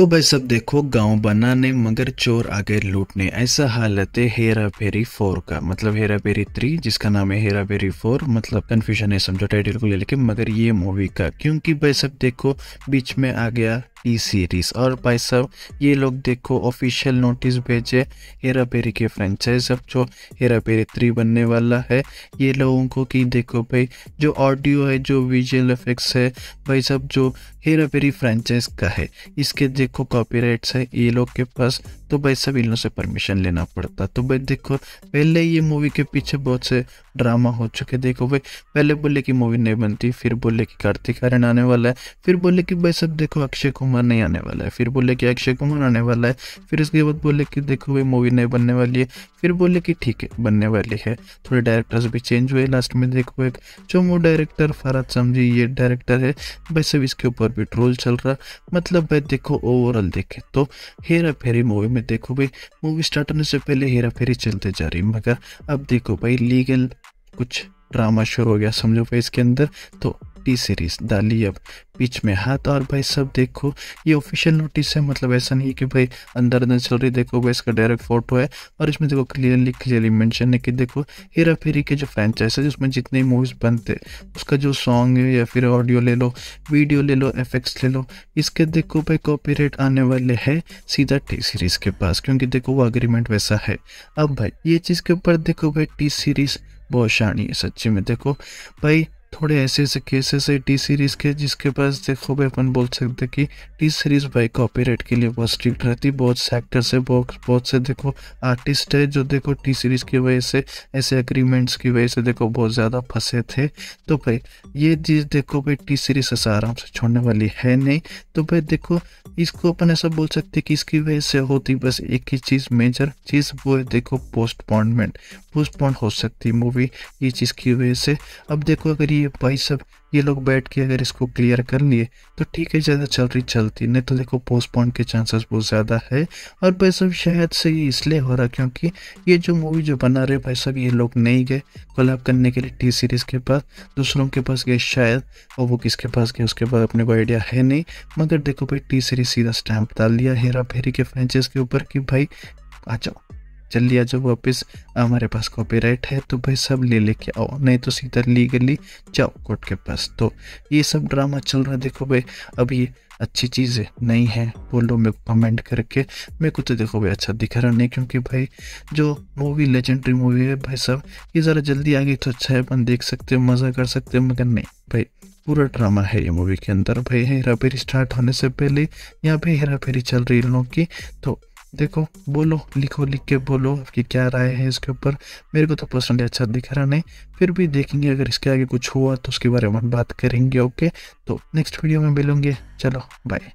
तो भाई सब देखो गांव बनाने मगर चोर आगे लूटने ऐसा हालत है हेरा फेरी फोर का मतलब हेरा फेरी थ्री जिसका नाम है हेरा फेरी फोर मतलब कन्फ्यूजन है समझो टाइटल को ले लेके मगर ये मूवी का क्योंकि भाई सब देखो बीच में आ गया टी सीरीज़ और भाई साहब ये लोग देखो ऑफिशियल नोटिस भेजे हेरा पेरी के फ्रेंचाइज अब जो हेरा पेरी थ्री बनने वाला है ये लोगों को कि देखो भाई जो ऑडियो है जो विजुअल इफेक्ट्स है भाई साहब जो हेरा पेरी फ्रेंचाइज का है इसके देखो कॉपीराइट्स है ये लोग के पास तो भाई सब इन से परमिशन लेना पड़ता तो भाई देखो पहले ये मूवी के पीछे बहुत से ड्रामा हो चुके देखो भाई पहले बोले कि मूवी नहीं बनती फिर बोले कि कार्तिक आर्यन आने वाला है फिर बोले कि भाई सब देखो अक्षय कुमार नहीं आने वाला है फिर बोले कि अक्षय कुमार आने वाला है फिर उसके बाद बोले कि देखो भाई मूवी नहीं बनने वाली है फिर बोले कि ठीक है बनने वाली है थोड़े डायरेक्टर्स भी चेंज हुए लास्ट में देखो एक जो मो डायरेक्टर फराज समझी ये डायरेक्टर है भाई सब इसके ऊपर भी ट्रोल चल रहा मतलब भाई देखो ओवरऑल देखे तो हेरा फेरी मूवी में में भाई मूवी स्टार्ट होने से पहले हेरा फेरी चलते जा रही मगर अब देखो भाई लीगल कुछ ड्रामा शुरू हो गया समझो भाई इसके अंदर तो टी सीरीज डाली अब बीच में हाथ और भाई सब देखो ये ऑफिशियल नोटिस है मतलब ऐसा नहीं कि भाई अंदर अंदर चल रही देखो भाई इसका डायरेक्ट फोटो है और इसमें देखो क्लियरली क्लियरली मेंशन है कि देखो हेरा फेरी के जो फ्रेंचाइज है उसमें जितने मूवीज बनते उसका जो सॉन्ग है या फिर ऑडियो ले लो वीडियो ले लो एफेक्ट्स ले लो इसके देखो भाई कॉपी आने वाले है सीधा टी सीरीज के पास क्योंकि देखो वो अग्रीमेंट वैसा है अब भाई ये चीज़ के ऊपर देखो भाई टी सीरीज बहुत शानी है सच्ची में देखो भाई थोड़े ऐसे ऐसे केसेस है टी सीरीज़ के जिसके पास देखो भाई अपन बोल सकते कि टी सीरीज़ भाई कॉपीराइट के लिए बहुत स्ट्रिक्ट रहती बहुत से एक्टर्स है बहुत बहुत से देखो आर्टिस्ट है जो देखो टी सीरीज़ की वजह से ऐसे एग्रीमेंट्स की वजह से देखो बहुत ज़्यादा फंसे थे तो भाई ये चीज़ देखो भाई टी सीरीज़ ऐसा आराम से छोड़ने वाली है नहीं तो भाई देखो इसको अपन ऐसा बोल सकते कि इसकी वजह से होती बस एक ही चीज़ मेजर चीज़ वो है देखो पोस्टपोनमेंट पोस्टपोन हो सकती है मूवी ये चीज़ की वजह से अब देखो अगर ये भाई सब ये लोग बैठ के अगर इसको क्लियर कर लिए तो ठीक है ज़्यादा चल रही चलती नहीं तो देखो पोस्टपोन के चांसेस बहुत ज़्यादा है और भाई सब शायद से ये इसलिए हो रहा क्योंकि ये जो मूवी जो बना रहे भाई साहब ये लोग नहीं गए कोलाब करने के लिए टी सीरीज़ के पास दूसरों के पास गए शायद और वो किसके पास गए उसके बाद अपने को आइडिया है नहीं मगर देखो भाई टी सीरीज़ सीधा स्टैंप डाल लिया हेरा फेरी के फ्रेंचाइज के ऊपर कि भाई आ जाओ चल लिया जब वापस हमारे पास राइट है तो भाई सब ले लेके आओ नहीं तो सीधा गली जाओ कोर्ट के पास तो ये सब ड्रामा चल रहा है देखो भाई अभी अच्छी चीज़ें नहीं है बोलो मेरे कमेंट करके मेरे को तो देखो भाई अच्छा दिख रहा नहीं क्योंकि भाई जो मूवी लेजेंडरी मूवी है भाई साहब ये ज़रा जल्दी आ गई तो अच्छा है अपन देख सकते हैं मज़ा कर सकते हैं मगर नहीं भाई पूरा ड्रामा है ये मूवी के अंदर भाई हेरा फेरी स्टार्ट होने से पहले यहाँ पे हेरा फेरी चल रही इन लोगों की तो देखो बोलो लिखो लिख के बोलो आपकी क्या राय है इसके ऊपर मेरे को तो पर्सनली अच्छा दिख रहा नहीं फिर भी देखेंगे अगर इसके आगे कुछ हुआ तो उसके बारे में बात करेंगे ओके तो नेक्स्ट वीडियो में मिलूंगे चलो बाय